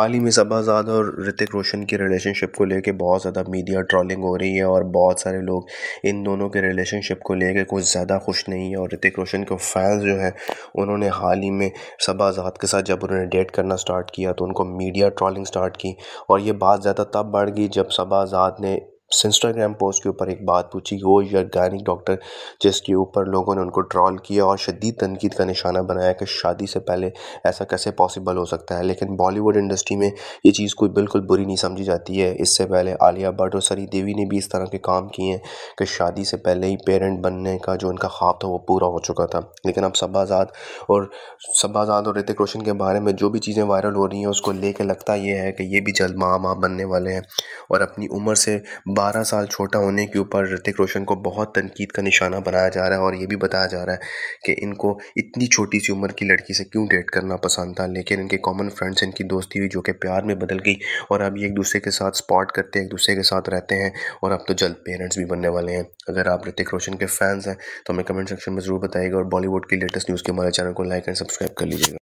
हाल ही में सबाजाद और ऋतिक रोशन की रिलेशनशिप को लेके बहुत ज़्यादा मीडिया ट्रॉलिंग हो रही है और बहुत सारे लोग इन दोनों के रिलेशनशिप को लेके कुछ ज़्यादा खुश नहीं है और ऋतिक रोशन के फैंस जो हैं उन्होंने हाल ही में सबाजाद के साथ जब उन्होंने डेट करना स्टार्ट किया तो उनको मीडिया ट्रॉलिंग स्टार्ट की और ये बात ज़्यादा तब बढ़ गई जब सबाजाद ने इंस्टाग्राम पोस्ट के ऊपर एक बात पूछी वो यानिक डॉक्टर जिसके ऊपर लोगों ने उनको ट्रॉल किया और शदीद तनकीद का निशाना बनाया कि शादी से पहले ऐसा कैसे पॉसिबल हो सकता है लेकिन बॉलीवुड इंडस्ट्री में ये चीज़ कोई बिल्कुल बुरी नहीं समझी जाती है इससे पहले आलिया भट्ट और सरी देवी ने भी इस तरह के काम किए हैं कि शादी से पहले ही पेरेंट बनने का जो उनका ख्वाब था वो पूरा हो चुका था लेकिन अब आज़ाद और आज़ाद और ऋतिक रोशन के बारे में जो भी चीज़ें वायरल हो रही हैं उसको ले कर लगता ये है कि ये भी जल्द माँ माँ बनने वाले हैं और अपनी उम्र से 12 साल छोटा होने के ऊपर ऋतिक रोशन को बहुत तनकीद का निशाना बनाया जा रहा है और ये भी बताया जा रहा है कि इनको इतनी छोटी सी उम्र की लड़की से क्यों डेट करना पसंद था लेकिन इनके कॉमन फ्रेंड्स इनकी दोस्ती हुई जो कि प्यार में बदल गई और अब ये एक दूसरे के साथ स्पॉट करते हैं एक दूसरे के साथ रहते हैं और अब तो जल्द पेरेंट्स भी बनने वाले हैं अगर आप ऋतिक रोशन के फैंस हैं तो हमें कमेंट सेक्शन में ज़रूर बताइएगा और बॉलीवुड की लेटेस्ट न्यूज़ के हमारे चैनल को लाइक एंड सब्सक्राइब कर लीजिएगा